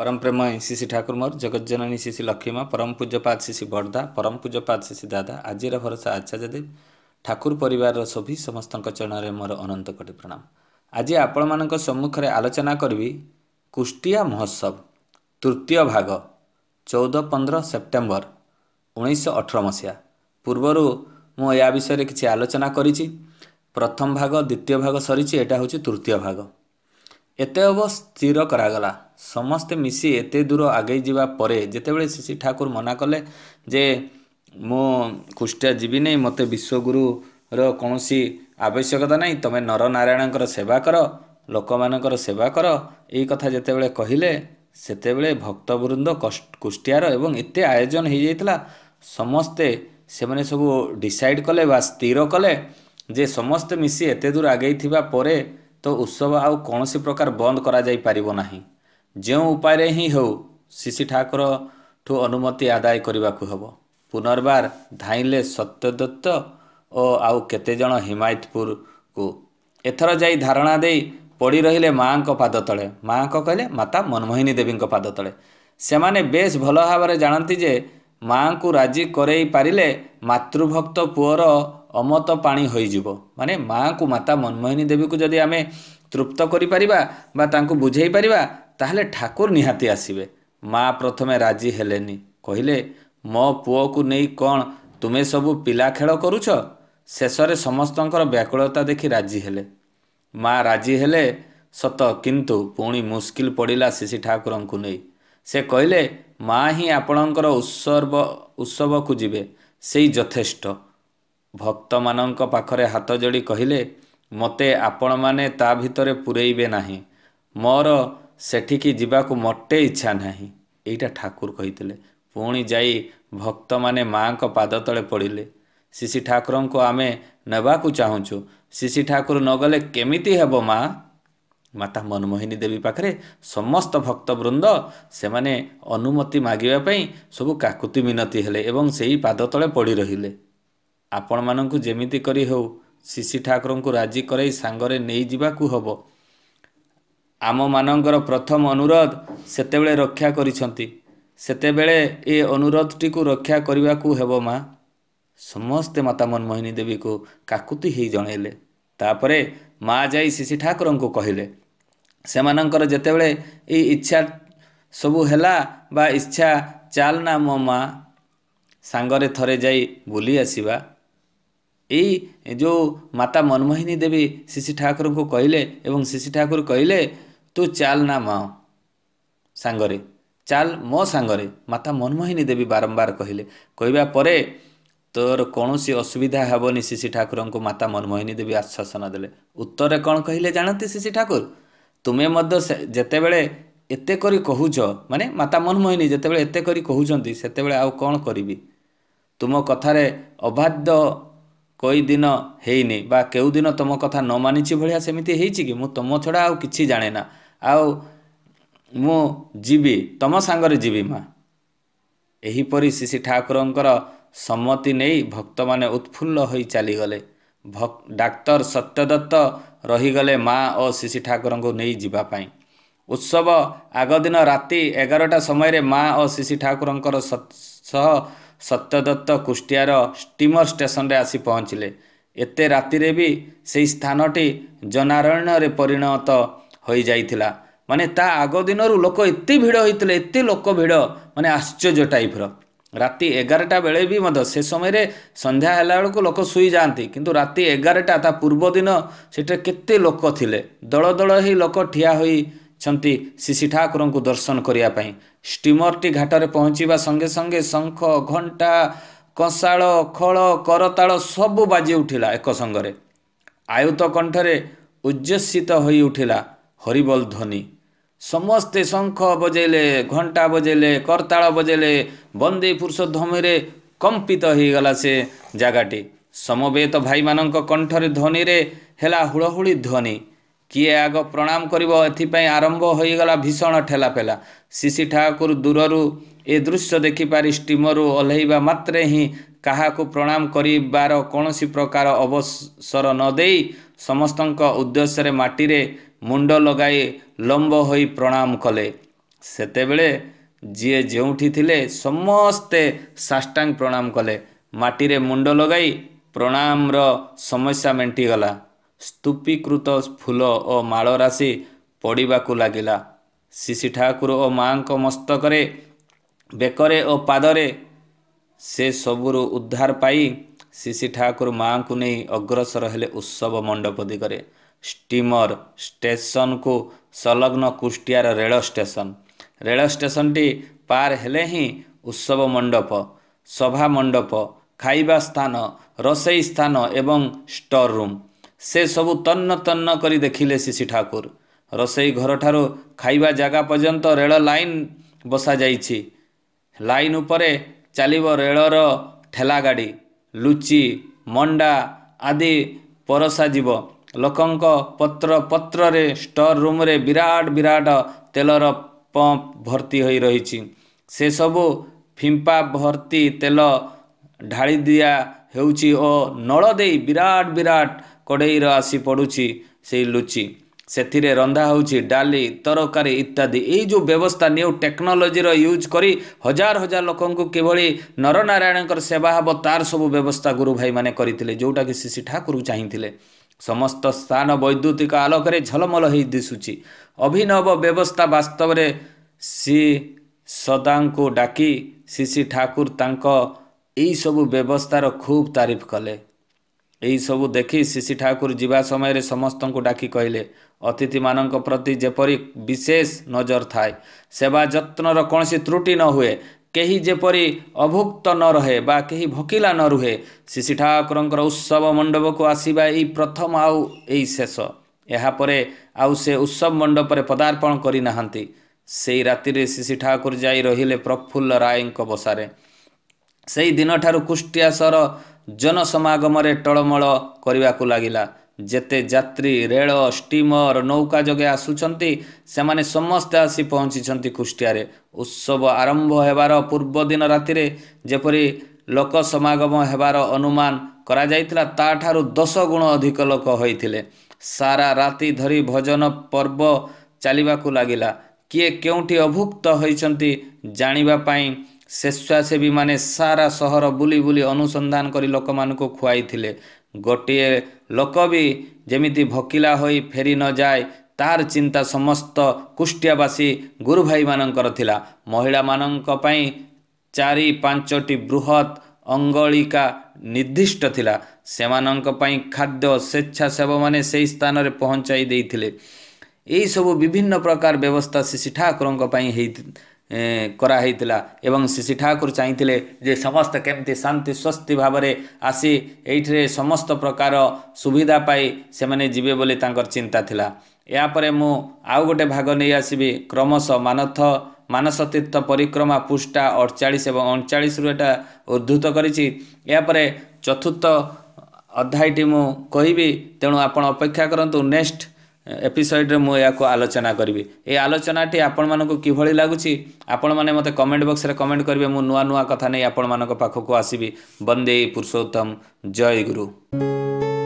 ପରମପ୍ରେମ ଶିଶି ଠାକୁର ମୋର ଜଗଜ୍ଜନନୀ ଶିଶି ଲକ୍ଷ୍ମୀମା ପରମ ପୂଜ୍ୟପାଦ ଶିଶି ବର୍ଦ୍ଧା ପରମ ପୂଜ୍ୟପାଦ ଶିଶି ଦାଦା ଆଜିର ଭରସା ଆଚାର୍ଯ୍ୟ ଦେବ ଠାକୁର ପରିବାରର ସଭି ସମସ୍ତଙ୍କ ଚରଣରେ ମୋର ଅନନ୍ତ କୋଟି ପ୍ରଣାମ ଆଜି ଆପଣମାନଙ୍କ ସମ୍ମୁଖରେ ଆଲୋଚନା କରିବି କୁଷ୍ଟିଆ ମହୋତ୍ସବ ତୃତୀୟ ଭାଗ ଚଉଦ ପନ୍ଦର ସେପ୍ଟେମ୍ବର ଉଣେଇଶହ ଅଠର ମସିହା ପୂର୍ବରୁ ମୁଁ ଏହା ବିଷୟରେ କିଛି ଆଲୋଚନା କରିଛି ପ୍ରଥମ ଭାଗ ଦ୍ୱିତୀୟ ଭାଗ ସରିଛି ଏଇଟା ହେଉଛି ତୃତୀୟ ଭାଗ ଏତେ ହେବ ସ୍ଥିର କରାଗଲା ସମସ୍ତେ ମିଶି ଏତେ ଦୂର ଆଗେଇ ଯିବା ପରେ ଯେତେବେଳେ ଶ୍ରୀ ଠାକୁର ମନା କଲେ ଯେ ମୁଁ କୁଷ୍ଟିଆ ଯିବି ନାହିଁ ମୋତେ ବିଶ୍ୱଗୁରୁର କୌଣସି ଆବଶ୍ୟକତା ନାହିଁ ତୁମେ ନରନାରାୟଣଙ୍କର ସେବା କର ଲୋକମାନଙ୍କର ସେବା କର ଏଇ କଥା ଯେତେବେଳେ କହିଲେ ସେତେବେଳେ ଭକ୍ତବୃନ୍ଦ କୁଷ୍ଟିଆର ଏବଂ ଏତେ ଆୟୋଜନ ହୋଇଯାଇଥିଲା ସମସ୍ତେ ସେମାନେ ସବୁ ଡିସାଇଡ଼୍ କଲେ ବା ସ୍ଥିର କଲେ ଯେ ସମସ୍ତେ ମିଶି ଏତେ ଦୂର ଆଗେଇଥିବା ପରେ উৎসব আছে প্ৰকাৰ বন্ধ কৰা যাই পাৰিব নাহি যে উপায়েৰে হি হওক শিশি ঠাকুৰ ঠু অনুমতি আদায় কৰিবক হ'ব পুনৰবাৰ ধাইলে সত্যদত্ত আজন হিমায়তপুৰ এথৰ যাই ধাৰণা দি পঢ়ি ৰহিলে মাংক পাদ তলে মাক কয় মাতা মনমোহিনী দেৱী পাদ তলে সেনে বেছ ভাল ভাৱেৰে জাণতি যে মাকু ৰাজি কৰাই পাৰিলে মাতৃভক্ত পুঁৰ ଅମତ ପାଣି ହୋଇଯିବ ମାନେ ମାଆଙ୍କୁ ମାତା ମନମୋହିନୀ ଦେବୀକୁ ଯଦି ଆମେ ତୃପ୍ତ କରିପାରିବା ବା ତାଙ୍କୁ ବୁଝେଇ ପାରିବା ତାହେଲେ ଠାକୁର ନିହାତି ଆସିବେ ମା ପ୍ରଥମେ ରାଜି ହେଲେନି କହିଲେ ମୋ ପୁଅକୁ ନେଇ କ'ଣ ତୁମେ ସବୁ ପିଲା ଖେଳ କରୁଛ ଶେଷରେ ସମସ୍ତଙ୍କର ବ୍ୟାକୁଳତା ଦେଖି ରାଜି ହେଲେ ମା ରାଜି ହେଲେ ସତ କିନ୍ତୁ ପୁଣି ମୁସ୍କିଲ ପଡ଼ିଲା ଶିଶି ଠାକୁରଙ୍କୁ ନେଇ ସେ କହିଲେ ମା ହିଁ ଆପଣଙ୍କର ଉତ୍ସବ ଉତ୍ସବକୁ ଯିବେ ସେଇ ଯଥେଷ୍ଟ ଭକ୍ତମାନଙ୍କ ପାଖରେ ହାତ ଯୋଡ଼ି କହିଲେ ମୋତେ ଆପଣମାନେ ତା ଭିତରେ ପୁରେଇବେ ନାହିଁ ମୋର ସେଠିକି ଯିବାକୁ ମୋଟେ ଇଚ୍ଛା ନାହିଁ ଏଇଟା ଠାକୁର କହିଥିଲେ ପୁଣି ଯାଇ ଭକ୍ତମାନେ ମାଆଙ୍କ ପାଦ ତଳେ ପଡ଼ିଲେ ଶିଶି ଠାକୁରଙ୍କୁ ଆମେ ନେବାକୁ ଚାହୁଁଛୁ ଶିଶି ଠାକୁର ନଗଲେ କେମିତି ହେବ ମା ମାତା ମନମୋହିନୀ ଦେବୀ ପାଖରେ ସମସ୍ତ ଭକ୍ତବୃନ୍ଦ ସେମାନେ ଅନୁମତି ମାଗିବା ପାଇଁ ସବୁ କାକୁତି ମିନତି ହେଲେ ଏବଂ ସେଇ ପାଦ ତଳେ ପଡ଼ି ରହିଲେ ଆପଣମାନଙ୍କୁ ଯେମିତି କରି ହେଉ ଶିଶି ଠାକୁରଙ୍କୁ ରାଜି କରାଇ ସାଙ୍ଗରେ ନେଇଯିବାକୁ ହେବ ଆମମାନଙ୍କର ପ୍ରଥମ ଅନୁରୋଧ ସେତେବେଳେ ରକ୍ଷା କରିଛନ୍ତି ସେତେବେଳେ ଏ ଅନୁରୋଧଟିକୁ ରକ୍ଷା କରିବାକୁ ହେବ ମା ସମସ୍ତେ ମାତା ମନମୋହିନୀ ଦେବୀକୁ କାକୁତି ହୋଇ ଜଣାଇଲେ ତାପରେ ମା ଯାଇ ଶିଶି ଠାକୁରଙ୍କୁ କହିଲେ ସେମାନଙ୍କର ଯେତେବେଳେ ଏଇ ଇଚ୍ଛା ସବୁ ହେଲା ବା ଇଚ୍ଛା ଚାଲ ନା ମୋ ମା ସାଙ୍ଗରେ ଥରେ ଯାଇ ବୁଲି ଆସିବା ଏଇ ଯେଉଁ ମାତା ମନମୋହିନୀ ଦେବୀ ଶିଶି ଠାକୁରଙ୍କୁ କହିଲେ ଏବଂ ଶିଶି ଠାକୁର କହିଲେ ତୁ ଚାଲ ନା ମା ସାଙ୍ଗରେ ଚାଲ ମୋ ସାଙ୍ଗରେ ମାତା ମନମୋହିନୀ ଦେବୀ ବାରମ୍ବାର କହିଲେ କହିବା ପରେ ତୋର କୌଣସି ଅସୁବିଧା ହେବନି ଶିଶି ଠାକୁରଙ୍କୁ ମାତା ମନମୋହିନୀ ଦେବୀ ଆଶ୍ୱାସନା ଦେଲେ ଉତ୍ତରରେ କ'ଣ କହିଲେ ଜାଣନ୍ତି ଶିଶି ଠାକୁର ତୁମେ ମଧ୍ୟ ସେ ଯେତେବେଳେ ଏତେ କରି କହୁଛ ମାନେ ମାତା ମନମୋହିନୀ ଯେତେବେଳେ ଏତେ କରି କହୁଛନ୍ତି ସେତେବେଳେ ଆଉ କ'ଣ କରିବି ତୁମ କଥାରେ ଅବାଧ୍ୟ କେଉଁ ଦିନ ହେଇନି ବା କେଉଁ ଦିନ ତୁମ କଥା ନ ମାନିଛି ଭଳିଆ ସେମିତି ହେଇଛି କି ମୁଁ ତୁମ ଛଡ଼ା ଆଉ କିଛି ଜାଣେ ନା ଆଉ ମୁଁ ଯିବି ତୁମ ସାଙ୍ଗରେ ଯିବି ମା ଏହିପରି ଶିଶି ଠାକୁରଙ୍କର ସମ୍ମତି ନେଇ ଭକ୍ତମାନେ ଉତ୍ଫୁଲ୍ଲ ହୋଇ ଚାଲିଗଲେ ଡାକ୍ତର ସତ୍ୟଦତ୍ତ ରହିଗଲେ ମା ଓ ଶିଶି ଠାକୁରଙ୍କୁ ନେଇ ଯିବା ପାଇଁ ଉତ୍ସବ ଆଗଦିନ ରାତି ଏଗାରଟା ସମୟରେ ମା ଓ ଶିଶି ଠାକୁରଙ୍କର ସହ ସତ୍ୟଦତ୍ତ କୁଷ୍ଟିଆର ଷ୍ଟିମର ଷ୍ଟେସନରେ ଆସି ପହଞ୍ଚିଲେ ଏତେ ରାତିରେ ବି ସେହି ସ୍ଥାନଟି ଜନାରଣ୍ୟରେ ପରିଣତ ହୋଇଯାଇଥିଲା ମାନେ ତା ଆଗ ଦିନରୁ ଲୋକ ଏତେ ଭିଡ଼ ହୋଇଥିଲେ ଏତେ ଲୋକ ଭିଡ଼ ମାନେ ଆଶ୍ଚର୍ଯ୍ୟ ଟାଇପ୍ର ରାତି ଏଗାରଟା ବେଳେ ବି ମଧ୍ୟ ସେ ସମୟରେ ସନ୍ଧ୍ୟା ହେଲାବେଳକୁ ଲୋକ ଶୋଇଯାଆନ୍ତି କିନ୍ତୁ ରାତି ଏଗାରଟା ତା ପୂର୍ବଦିନ ସେଠାରେ କେତେ ଲୋକ ଥିଲେ ଦଳ ଦଳ ହେଇ ଲୋକ ଠିଆ ହୋଇ ଛନ୍ତି ଶିଶି ଠାକୁରଙ୍କୁ ଦର୍ଶନ କରିବା ପାଇଁ ଷ୍ଟିମରଟି ଘାଟରେ ପହଞ୍ଚିବା ସଙ୍ଗେ ସଙ୍ଗେ ଶଙ୍ଖ ଘଣ୍ଟା କଷାଳ ଖଳ କରତାଳ ସବୁ ବାଜି ଉଠିଲା ଏକ ସଙ୍ଗରେ ଆୟୁତ କଣ୍ଠରେ ଉଜ୍ଜସିତ ହୋଇ ଉଠିଲା ହରିବଲ ଧ୍ୱନି ସମସ୍ତେ ଶଙ୍ଖ ବଜେଇଲେ ଘଣ୍ଟା ବଜେଇଲେ କରତାଳ ବଜେଇଲେ ବନ୍ଦେ ପୁରୁଷ ଧ୍ୱମିରେ କମ୍ପିତ ହୋଇଗଲା ସେ ଜାଗାଟି ସମବେତ ଭାଇମାନଙ୍କ କଣ୍ଠରେ ଧ୍ୱନିରେ ହେଲା ହୁଳହୁଳି ଧ୍ୱନି କିଏ ଆଗ ପ୍ରଣାମ କରିବ ଏଥିପାଇଁ ଆରମ୍ଭ ହୋଇଗଲା ଭୀଷଣ ଠେଲା ଠେଲାପେଲା ଶିଶି ଠାକୁର ଦୂରରୁ ଏ ଦୃଶ୍ୟ ଦେଖିପାରି ଷ୍ଟିମରୁ ଓହ୍ଲାଇବା ମାତ୍ରେ ହିଁ କାହାକୁ ପ୍ରଣାମ କରିବାର କୌଣସି ପ୍ରକାର ଅବସର ନ ଦେଇ ସମସ୍ତଙ୍କ ଉଦ୍ଦେଶ୍ୟରେ ମାଟିରେ ମୁଣ୍ଡ ଲଗାଇ ଲମ୍ବ ହୋଇ ପ୍ରଣାମ କଲେ ସେତେବେଳେ ଯିଏ ଯେଉଁଠି ଥିଲେ ସମସ୍ତେ ସାଷ୍ଟାଙ୍ଗ ପ୍ରଣାମ କଲେ ମାଟିରେ ମୁଣ୍ଡ ଲଗାଇ ପ୍ରଣାମର ସମସ୍ୟା ମେଣ୍ଟିଗଲା ସ୍ତୁପୀକୃତ ଫୁଲ ଓ ମାଳ ରାଶି ପଡ଼ିବାକୁ ଲାଗିଲା ଶିଶି ଠାକୁର ଓ ମାଆଙ୍କ ମସ୍ତକରେ ବେକରେ ଓ ପାଦରେ ସେ ସବୁରୁ ଉଦ୍ଧାର ପାଇ ଶିଶି ଠାକୁର ମାଆଙ୍କୁ ନେଇ ଅଗ୍ରସର ହେଲେ ଉତ୍ସବ ମଣ୍ଡପ ଦିଗରେ ଷ୍ଟିମର ଷ୍ଟେସନକୁ ସଂଲଗ୍ନ କୁଷ୍ଟିଆର ରେଳ ଷ୍ଟେସନ ରେଳ ଷ୍ଟେସନଟି ପାର ହେଲେ ହିଁ ଉତ୍ସବ ମଣ୍ଡପ ସଭା ମଣ୍ଡପ ଖାଇବା ସ୍ଥାନ ରୋଷେଇ ସ୍ଥାନ ଏବଂ ଷ୍ଟୋର୍ ରୁମ୍ ସେ ସବୁ ତନ୍ନ ତନ୍ନ କରି ଦେଖିଲେ ଶିଶି ଠାକୁର ରୋଷେଇ ଘରଠାରୁ ଖାଇବା ଜାଗା ପର୍ଯ୍ୟନ୍ତ ରେଳ ଲାଇନ୍ ବସାଯାଇଛି ଲାଇନ୍ ଉପରେ ଚାଲିବ ରେଳର ଠେଲା ଗାଡ଼ି ଲୁଚି ମଣ୍ଡା ଆଦି ପରସା ଯିବ ଲୋକଙ୍କ ପତ୍ର ପତ୍ରରେ ଷ୍ଟୋର୍ ରୁମ୍ରେ ବିରାଟ ବିରାଟ ତେଲର ପମ୍ପ ଭର୍ତ୍ତି ହୋଇ ରହିଛି ସେସବୁ ଫିମ୍ପା ଭର୍ତ୍ତି ତେଲ ଢାଳି ଦିଆ ହେଉଛି ଓ ନଳ ଦେଇ ବିରାଟ ବିରାଟ କଡ଼େଇର ଆସି ପଡ଼ୁଛି ସେଇ ଲୁଚି ସେଥିରେ ରନ୍ଧା ହେଉଛି ଡାଲି ତରକାରୀ ଇତ୍ୟାଦି ଏଇ ଯେଉଁ ବ୍ୟବସ୍ଥା ନ୍ୟୁ ଟେକ୍ନୋଲୋଜିର ୟୁଜ୍ କରି ହଜାର ହଜାର ଲୋକଙ୍କୁ କିଭଳି ନରନାରାୟଣଙ୍କର ସେବା ହେବ ତାର ସବୁ ବ୍ୟବସ୍ଥା ଗୁରୁ ଭାଇମାନେ କରିଥିଲେ ଯେଉଁଟାକି ଶ୍ରୀ ଶ୍ରୀ ଠାକୁର ଚାହିଁଥିଲେ ସମସ୍ତ ସ୍ଥାନ ବୈଦ୍ୟୁତିକ ଆଲୋକରେ ଝଲମଲ ହୋଇ ଦିଶୁଛି ଅଭିନବ ବ୍ୟବସ୍ଥା ବାସ୍ତବରେ ଶ୍ରୀ ସଦାଙ୍କୁ ଡାକି ଶ୍ରୀ ଶ୍ରୀ ଠାକୁର ତାଙ୍କ ଏଇସବୁ ବ୍ୟବସ୍ଥାର ଖୁବ୍ ତାରିଫ କଲେ ଏହିସବୁ ଦେଖି ଶିଶି ଠାକୁର ଯିବା ସମୟରେ ସମସ୍ତଙ୍କୁ ଡାକି କହିଲେ ଅତିଥିମାନଙ୍କ ପ୍ରତି ଯେପରି ବିଶେଷ ନଜର ଥାଏ ସେବା ଯତ୍ନର କୌଣସି ତ୍ରୁଟି ନ ହୁଏ କେହି ଯେପରି ଅଭୁକ୍ତ ନ ରହେ ବା କେହି ଭକିଲା ନ ରୁହେ ଶିଶି ଠାକୁରଙ୍କର ଉତ୍ସବ ମଣ୍ଡପକୁ ଆସିବା ଏଇ ପ୍ରଥମ ଆଉ ଏଇ ଶେଷ ଏହାପରେ ଆଉ ସେ ଉତ୍ସବ ମଣ୍ଡପରେ ପଦାର୍ପଣ କରିନାହାନ୍ତି ସେଇ ରାତିରେ ଶିଶି ଠାକୁର ଯାଇ ରହିଲେ ପ୍ରଫୁଲ୍ଲ ରାୟଙ୍କ ବସାରେ ସେହି ଦିନଠାରୁ କୁଷ୍ଟିଆ ସହର ଜନସମାଗମରେ ଟଳମଳ କରିବାକୁ ଲାଗିଲା ଯେତେ ଯାତ୍ରୀ ରେଳ ଷ୍ଟିମର ନୌକା ଯୋଗେ ଆସୁଛନ୍ତି ସେମାନେ ସମସ୍ତେ ଆସି ପହଞ୍ଚିଛନ୍ତି କୁଷ୍ଟିଆରେ ଉତ୍ସବ ଆରମ୍ଭ ହେବାର ପୂର୍ବ ଦିନ ରାତିରେ ଯେପରି ଲୋକ ସମାଗମ ହେବାର ଅନୁମାନ କରାଯାଇଥିଲା ତାଠାରୁ ଦଶ ଗୁଣ ଅଧିକ ଲୋକ ହୋଇଥିଲେ ସାରା ରାତି ଧରି ଭଜନ ପର୍ବ ଚାଲିବାକୁ ଲାଗିଲା କିଏ କେଉଁଠି ଅଭୁକ୍ତ ହୋଇଛନ୍ତି ଜାଣିବା ପାଇଁ ସ୍ୱେଚ୍ଛାସେବୀମାନେ ସାରା ସହର ବୁଲି ବୁଲି ଅନୁସନ୍ଧାନ କରି ଲୋକମାନଙ୍କୁ ଖୁଆଇଥିଲେ ଗୋଟିଏ ଲୋକ ବି ଯେମିତି ଭକିଲା ହୋଇ ଫେରି ନଯାଏ ତାର ଚିନ୍ତା ସମସ୍ତ କୁଷ୍ଟିଆବାସୀ ଗୁରୁ ଭାଇମାନଙ୍କର ଥିଲା ମହିଳାମାନଙ୍କ ପାଇଁ ଚାରି ପାଞ୍ଚଟି ବୃହତ ଅଙ୍ଗଳିକା ନିର୍ଦ୍ଦିଷ୍ଟ ଥିଲା ସେମାନଙ୍କ ପାଇଁ ଖାଦ୍ୟ ସ୍ୱେଚ୍ଛାସେବମାନେ ସେହି ସ୍ଥାନରେ ପହଞ୍ଚାଇ ଦେଇଥିଲେ ଏହିସବୁ ବିଭିନ୍ନ ପ୍ରକାର ବ୍ୟବସ୍ଥା ଶ୍ରୀ ଠାକୁରଙ୍କ ପାଇଁ ହେଇ କରାହେଇଥିଲା ଏବଂ ଶ୍ରୀ ଶ୍ରୀ ଠାକୁର ଚାହିଁଥିଲେ ଯେ ସମସ୍ତେ କେମିତି ଶାନ୍ତି ସ୍ୱସ୍ତି ଭାବରେ ଆସି ଏଇଠିରେ ସମସ୍ତ ପ୍ରକାର ସୁବିଧା ପାଇ ସେମାନେ ଯିବେ ବୋଲି ତାଙ୍କର ଚିନ୍ତା ଥିଲା ଏହାପରେ ମୁଁ ଆଉ ଗୋଟେ ଭାଗ ନେଇ ଆସିବି କ୍ରମଶଃ ମାନଥ ମାନସତୀର୍ଥ ପରିକ୍ରମା ପୃଷ୍ଠା ଅଠଚାଳିଶ ଏବଂ ଅଣଚାଳିଶରୁ ଏଇଟା ଉଦ୍ଧୃତ କରିଛି ଏହାପରେ ଚତୁର୍ଥ ଅଧ୍ୟାୟଟି ମୁଁ କହିବି ତେଣୁ ଆପଣ ଅପେକ୍ଷା କରନ୍ତୁ ନେକ୍ସଟ୍ ଏପିସୋଡ଼ରେ ମୁଁ ଏହାକୁ ଆଲୋଚନା କରିବି ଏହି ଆଲୋଚନାଟି ଆପଣମାନଙ୍କୁ କିଭଳି ଲାଗୁଛି ଆପଣମାନେ ମୋତେ କମେଣ୍ଟ ବକ୍ସରେ କମେଣ୍ଟ କରିବେ ମୁଁ ନୂଆ ନୂଆ କଥା ନେଇ ଆପଣମାନଙ୍କ ପାଖକୁ ଆସିବି ବନ୍ଦେ ପୁରୁଷୋତ୍ତମ ଜୟ ଗୁରୁ